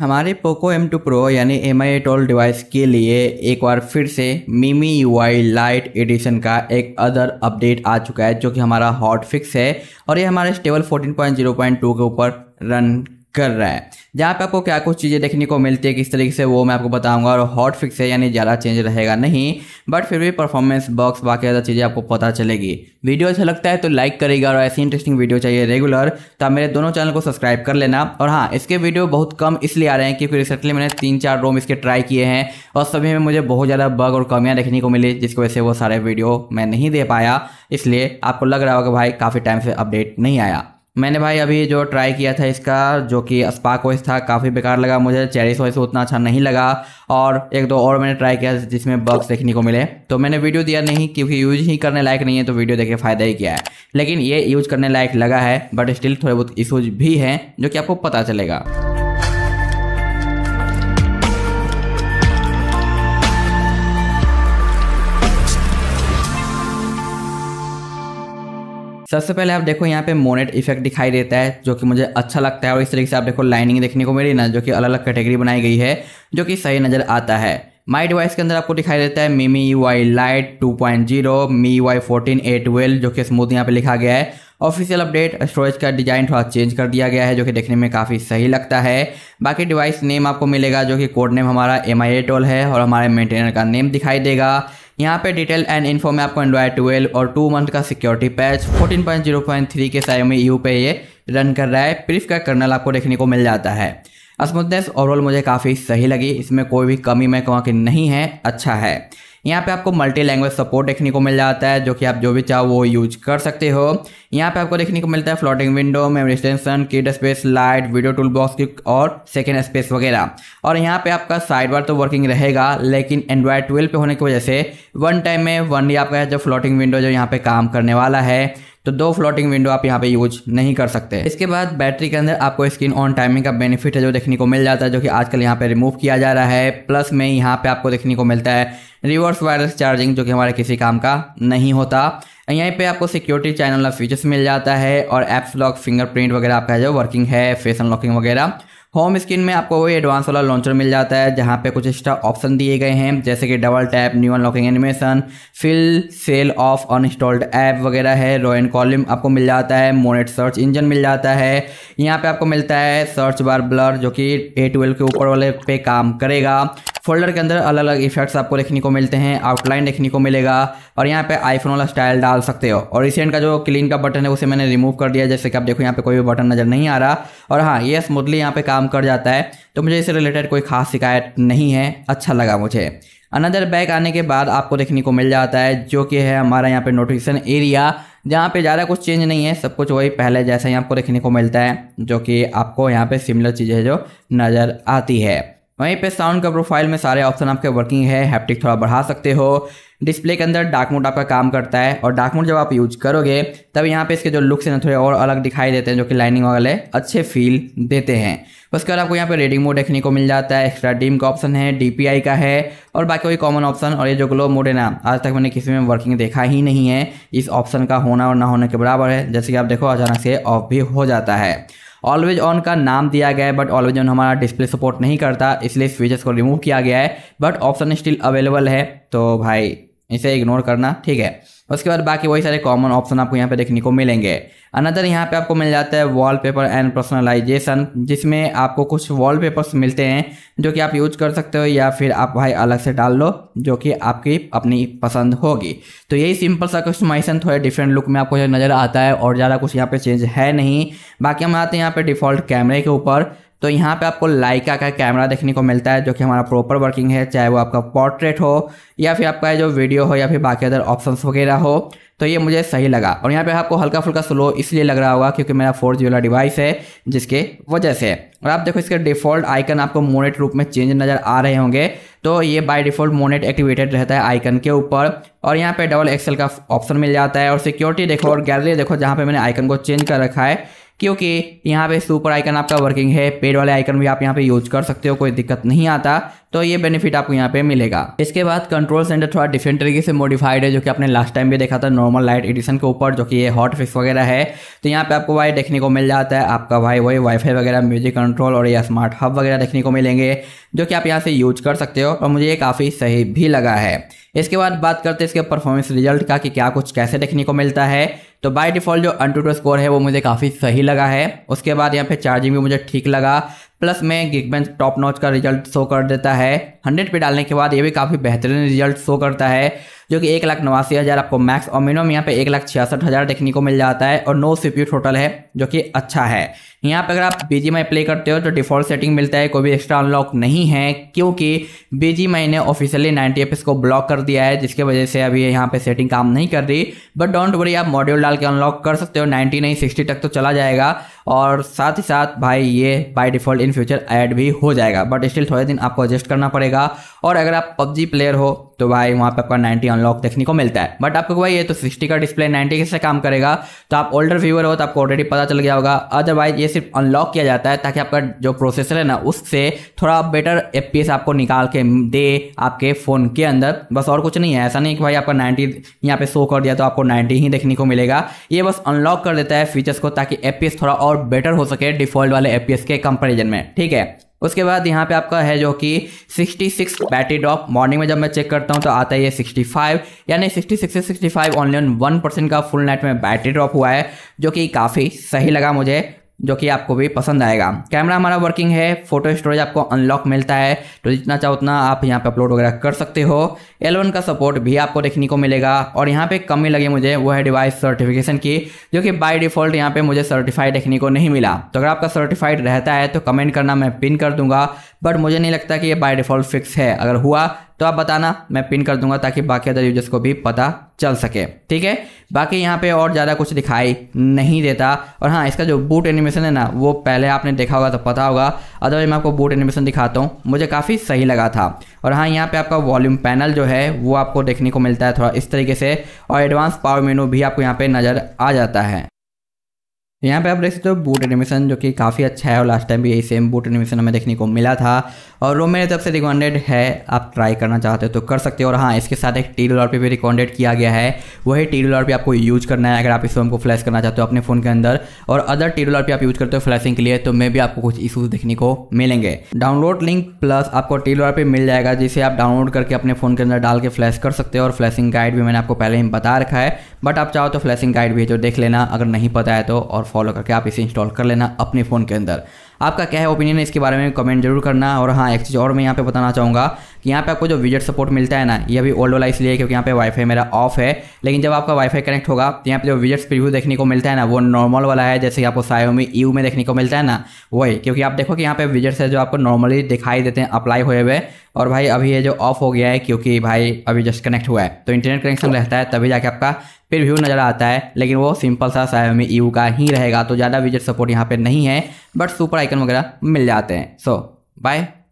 हमारे Poco M2 Pro यानी M I टोल डिवाइस के लिए एक बार फिर से मीमी यू आई लाइट एडिशन का एक अदर अपडेट आ चुका है जो कि हमारा हॉट फिक्स है और ये हमारे स्टेबल 14.0.2 के ऊपर रन कर रहा है जहाँ पे आपको क्या कुछ चीज़ें देखने को मिलती है किस तरीके से वो मैं आपको बताऊंगा और हॉट फिक्स है यानी ज़्यादा चेंज रहेगा नहीं बट फिर भी परफॉर्मेंस बॉक्स बाकी ज़्यादा चीज़ें आपको पता चलेगी वीडियो अच्छा लगता है तो लाइक करेगा और ऐसी इंटरेस्टिंग वीडियो चाहिए रेगुलर तो आप मेरे दोनों चैनल को सब्सक्राइब कर लेना और हाँ इसके वीडियो बहुत कम इसलिए आ रहे हैं क्योंकि रिसेंटली मैंने तीन चार रोम इसके ट्राई किए हैं और सभी में मुझे बहुत ज़्यादा बग और कमियाँ देखने को मिली जिसकी वजह से वो सारे वीडियो मैं नहीं दे पाया इसलिए आपको लग रहा होगा भाई काफ़ी टाइम से अपडेट नहीं आया मैंने भाई अभी जो ट्राई किया था इसका जो कि स्पार्क वॉइस था काफ़ी बेकार लगा मुझे चेरिस वॉइस उतना अच्छा नहीं लगा और एक दो और मैंने ट्राई किया जिसमें बग्स देखने को मिले तो मैंने वीडियो दिया नहीं क्योंकि यूज ही करने लायक नहीं है तो वीडियो देखे फ़ायदा ही किया है लेकिन ये यूज करने लायक लगा है बट स्टिल थोड़े बहुत इशूज भी हैं जो कि आपको पता चलेगा सबसे पहले आप देखो यहाँ पे मोनेट इफेक्ट दिखाई देता है जो कि मुझे अच्छा लगता है और इस तरीके से आप देखो लाइनिंग देखने को मिली ना जो कि अलग अलग कैटेगरी बनाई गई है जो कि सही नजर आता है माई डिवाइस के अंदर आपको दिखाई देता है मीमी Y lite two point zero Mi Y fourteen A twelve जो कि स्मूथ यहाँ पे लिखा गया है ऑफिशियल अपडेट स्टोरेज का डिज़ाइन थोड़ा चेंज कर दिया गया है जो कि देखने में काफ़ी सही लगता है बाकी डिवाइस नेम आपको मिलेगा जो कि कोड नेम हमारा एम आई टोल है और हमारे मेंटेनर का नेम दिखाई देगा यहाँ पे डिटेल एंड इन्फो में आपको एंड्रॉयड ट्वेल्व और टू मंथ का सिक्योरिटी पैच 14.0.3 के सायोमी यू पे ये रन कर रहा है प्रिफ का कर्नल आपको देखने को मिल जाता है स्मूथनेस ओवरऑल मुझे काफ़ी सही लगी इसमें कोई भी कमी मैं कहूँ कि नहीं है अच्छा है यहाँ पे आपको मल्टी लैंग्वेज सपोर्ट देखने को मिल जाता है जो कि आप जो भी चाहो वो यूज कर सकते हो यहाँ पे आपको देखने को मिलता है floating window memory station kid space light video tool box की और सेकेंड स्पेस वगैरह और यहाँ पे आपका साइड बार तो वर्किंग रहेगा लेकिन एंड्रॉयड ट्वेल्व पे होने की वजह से वन टाइम में वन ही आपका जो फ्लोटिंग विंडो जो यहाँ पे काम करने वाला है तो दो फ्लोटिंग विंडो आप यहाँ पे यूज नहीं कर सकते इसके बाद बैटरी के अंदर आपको स्क्रीन ऑन टाइमिंग का बेनिफिट है जो देखने को मिल जाता है जो कि आजकल यहाँ पे रिमूव किया जा रहा है प्लस में यहाँ पे आपको देखने को मिलता है रिवर्स वायरलेस चार्जिंग जो कि हमारे किसी काम का नहीं होता यहीं पे आपको सिक्योरिटी चैनल फीचर्स मिल जाता है और एप्स लॉक फिंगरप्रिंट वगैरह आपका जो वर्किंग है फेस अनलॉकिंग वगैरह होम स्क्रीन में आपको वही एडवांस वाला लॉन्चर मिल जाता है जहाँ पे कुछ एक्स्ट्रा ऑप्शन दिए गए हैं जैसे कि double tap new unlocking animation fill cell off uninstalled app वगैरह है रोयन कॉलम आपको मिल जाता है मोनेट सर्च इंजन मिल जाता है यहाँ पे आपको मिलता है सर्च बार ब्लर जो कि ए ट्वेल्व के ऊपर वाले पे काम करेगा फोल्डर के अंदर अलग अलग इफेक्ट्स आपको देखने को मिलते हैं आउटलाइन देखने को मिलेगा और यहाँ पे आईफोन वाला स्टाइल डाल सकते हो और रिसेंट का जो क्लीन का बटन है उसे मैंने रिमूव कर दिया जैसे कि आप देखो यहाँ पे कोई भी बटन नज़र नहीं आ रहा और हाँ ये स्मूथली यहाँ पे काम कर जाता है तो मुझे इससे रिलेटेड कोई खास शिकायत नहीं है अच्छा लगा मुझे अनदर बैग आने के बाद आपको देखने को मिल जाता है जो कि है हमारा यहाँ पे नोटिफिकेशन एरिया जहाँ पे ज़्यादा कुछ चेंज नहीं है सब कुछ वही पहले जैसा ही आपको देखने को मिलता है जो कि आपको यहाँ पे सिमिलर चीज़ें जो नज़र आती है वहीं पे साउंड का प्रोफाइल में सारे ऑप्शन आपके वर्किंग है हैप्टिक थोड़ा बढ़ा सकते हो डिस्प्ले के अंदर डार्क मोड आपका काम करता है और डार्क मोड जब आप यूज करोगे तब यहाँ पे इसके जो लुक्स हैं ना थोड़े और अलग दिखाई देते हैं जो कि लाइनिंग वाले अच्छे फील देते हैं उसके बाद आपको यहाँ पे रेडिंग मोड देखने को मिल जाता है एक्स्ट्रा डीम का ऑप्शन है डी का है और बाकी कोई कॉमन ऑप्शन और ये जो ग्लो मोड है ना आज तक मैंने किसी में वर्किंग देखा ही नहीं है इस ऑप्शन का होना और ना होने के बराबर है जैसे कि आप देखो अचानक से ऑफ भी हो जाता है ऑलवेज ऑन का नाम दिया गया है बट ऑलवेज ऑन हमारा डिस्प्ले सपोर्ट नहीं करता इसलिए स्विचेस को रिमूव किया गया है बट ऑप्शन स्टिल अवेलेबल है तो भाई इसे इग्नोर करना ठीक है उसके बाद बाकी वही सारे कॉमन ऑप्शन आपको यहाँ पे देखने को मिलेंगे अनदर यहाँ पे आपको मिल जाता है वॉलपेपर एंड पर्सनलाइजेशन जिसमें आपको कुछ वॉलपेपर्स मिलते हैं जो कि आप यूज कर सकते हो या फिर आप भाई अलग से डाल लो जो कि आपकी अपनी पसंद होगी तो यही सिंपल सा कस्टमाइजेशन थोड़ा डिफरेंट लुक में आपको नज़र आता है और ज़्यादा कुछ यहाँ पर चेंज है नहीं बाकी हम आते हैं यहाँ पर डिफ़ॉल्ट कैमरे के ऊपर तो यहाँ पे आपको लाइका का कैमरा देखने को मिलता है जो कि हमारा प्रॉपर वर्किंग है चाहे वो आपका पोर्ट्रेट हो या फिर आपका जो वीडियो हो या फिर बाकी अदर ऑप्शंस वगैरह हो तो ये मुझे सही लगा और यहाँ पे आपको हल्का फुल्का स्लो इसलिए लग रहा होगा क्योंकि मेरा फोर जी वाला डिवाइस है जिसके वजह से और आप देखो इसके डिफ़ॉल्ट आइकन आपको मोनेट रूप में चेंज नज़र आ रहे होंगे तो ये बाय डिफ़ॉल्ट मोनेट एक्टिवेटेड रहता है आइकन के ऊपर और यहाँ पे डबल एक्सेल का ऑप्शन मिल जाता है और सिक्योरिटी देखो और गैलरी देखो जहाँ पे मैंने आइकन को चेंज कर रखा है क्योंकि यहाँ पे सुपर आइकन आपका वर्किंग है पेड वाले आइकन भी आप यहाँ पे यूज कर सकते हो कोई दिक्कत नहीं आता तो ये बेनिफिट आपको यहाँ पे मिलेगा इसके बाद कंट्रोल सेंटर थोड़ा डिफरेंट तरीके से मॉडिफाइड है जो कि आपने लास्ट टाइम भी देखा था नॉर्मल लाइट एडिशन के ऊपर जो कि ये हॉट फिक्स वगैरह है तो यहाँ पे आपको वाई देखने को मिल जाता है आपका वाई वही वाईफाई वगैरह म्यूजिक कंट्रोल और या स्मार्ट हब वगैरह देखने को मिलेंगे जो कि आप यहाँ से यूज कर सकते हो और मुझे ये काफ़ी सही भी लगा है इसके बाद बात करते हैं इसके परफॉर्मेंस रिजल्ट का कि क्या कुछ कैसे देखने को मिलता है तो बाय डिफॉल्ट जो अनटूटो स्कोर है वो मुझे काफ़ी सही लगा है उसके बाद यहाँ पे चार्जिंग भी मुझे ठीक लगा प्लस में गिग बेंच टॉप नॉच का रिजल्ट शो कर देता है हंड्रेड पे डालने के बाद ये भी काफ़ी बेहतरीन रिजल्ट शो करता है जो कि एक लाख नवासी हज़ार आपको मैक्स और मिनिमम यहाँ पे एक लाख छियासठ हज़ार देखने को मिल जाता है और नो सीपीयू टोटल है जो कि अच्छा है यहाँ पे अगर आप बी प्ले करते हो तो डिफॉल्ट सेटिंग मिलता है कोई भी एक्स्ट्रा अनलॉक नहीं है क्योंकि बी ने ऑफिशियली नाइन्टी एफ को ब्लॉक कर दिया है जिसकी वजह से अभी यहाँ पे सेटिंग काम नहीं कर रही बट डोंट वरी आप मॉड्यूल डाल के अनलॉक कर सकते हो नाइन्टी नहीं सिक्सटी तक तो चला जाएगा और साथ ही साथ भाई ये by default in future add भी हो जाएगा बट स्टिल थोड़े दिन आपको एडजस्ट करना पड़ेगा और अगर आप पबजी प्लेयर हो तो भाई वहाँ पे आपका 90 अनलॉक देखने को मिलता है बट आपको भाई ये तो 60 का डिस्प्ले 90 कैसे काम करेगा तो आप ओल्डर व्यूअर हो तो आपको ऑलरेडी पता चल गया होगा अदरवाइज ये सिर्फ अनलॉक किया जाता है ताकि आपका जो प्रोसेसर है ना उससे थोड़ा बेटर एफ आपको निकाल के दे आपके फ़ोन के अंदर बस और कुछ नहीं है ऐसा नहीं कि भाई आपका नाइन्टी यहाँ पे शो कर दिया तो आपको नाइन्टी ही देखने को मिलेगा ये बस अनलॉक कर देता है फीचर्स को ताकि एफ थोड़ा और बेटर हो सके डिफॉल्ट वाले एफ के कंपेरिजन में ठीक है उसके बाद यहाँ पे आपका है जो कि 66 बैटरी ड्रॉप मॉर्निंग में जब मैं चेक करता हूँ तो आता है ये 65 यानी 66 से 65 ओनली ऑन वन परसेंट का फुल नेट में बैटरी ड्रॉप हुआ है जो कि काफ़ी सही लगा मुझे जो कि आपको भी पसंद आएगा कैमरा हमारा वर्किंग है फोटो स्टोरेज आपको अनलॉक मिलता है तो जितना चाहो उतना आप यहाँ पे अपलोड वगैरह कर सकते हो एल का सपोर्ट भी आपको देखने को मिलेगा और यहाँ पे कमी लगी मुझे वो है डिवाइस सर्टिफिकेशन की जो कि बाय डिफॉल्ट यहाँ पे मुझे सर्टिफाइड देखने को नहीं मिला तो अगर आपका सर्टिफाइड रहता है तो कमेंट करना मैं पिन कर दूंगा बट मुझे नहीं लगता कि ये बाय डिफॉल्ट फिक्स है अगर हुआ तो आप बताना मैं पिन कर दूंगा ताकि बाकी अदर यूजर्स को भी पता चल सके ठीक है बाकी यहाँ पे और ज़्यादा कुछ दिखाई नहीं देता और हाँ इसका जो बूट एनिमेशन है ना वो पहले आपने देखा होगा तो पता होगा अदरवाइज मैं आपको बूट एनिमेशन दिखाता हूँ मुझे काफ़ी सही लगा था और हाँ यहाँ पे आपका वॉल्यूम पैनल जो है वो आपको देखने को मिलता है थोड़ा इस तरीके से और एडवांस पावर मेनू भी आपको यहाँ पर नज़र आ जाता है यहाँ पे आप देख सकते हो बूट एनिमेशन जो कि काफ़ी अच्छा है और लास्ट टाइम भी यही सेम बूट एनिमेशन हमें देखने को मिला था और वो मेरे तरफ से रिकमेंडेड है आप ट्राई करना चाहते हो तो कर सकते हो और हाँ इसके साथ एक टी डॉलर पे भी रिकमेंडेड किया गया है वही टी डॉलर पर आपको यूज़ करना है अगर आप इस रोम को फ्लैश करना चाहते हो अपने फ़ोन के अंदर और अदर टी डॉलर पर आप यूज़ करते हो फ्लैशिंग के लिए तो मे भी आपको कुछ इशूज़ देखने को मिलेंगे डाउनलोड लिंक प्लस आपको टी डॉलर पर मिल जाएगा जिसे आप डाउनलोड करके अपने फ़ोन के अंदर डाल के फ्लैश कर सकते हो और फ्लैशिंग गाइड भी मैंने आपको पहले ही बता रखा है बट आप चाहो तो फ्लैशिंग गाइड भी है जो देख लेना अगर नहीं पता है तो और फॉलो करके आप इसे इंस्टॉल कर लेना अपने फ़ोन के अंदर आपका क्या है ओपिनियन है इसके बारे में कमेंट जरूर करना और हाँ एक चीज़ और मैं यहाँ पे बताना चाहूँगा कि यहाँ पे आपको जो विजेट सपोर्ट मिलता है ना ये अभी ओल्ड वाला इसलिए क्योंकि यहाँ पे वाईफाई मेरा ऑफ है लेकिन जब आपका वाईफाई कनेक्ट होगा तो यहाँ पे जो विजेट्स प्रीव्यू देखने को मिलता है ना वो नॉर्मल वाला है जैसे कि आपको सायोमी यू में देखने को मिलता है ना वही क्योंकि आप देखो कि यहाँ पे विजेट्स है जो आपको नॉर्मली दिखाई देते हैं अप्लाई हुए हुए और भाई अभी ये जो ऑफ हो गया है क्योंकि भाई अभी जस्ट कनेक्ट हुआ है तो इंटरनेट कनेक्शन रहता है तभी जाके आपका फिर व्यू नज़र आता है लेकिन वो सिंपल सा में यू का ही रहेगा तो ज़्यादा विजिट सपोर्ट यहाँ पर नहीं है बट सुपर आइकन वगैरह मिल जाते हैं सो बाय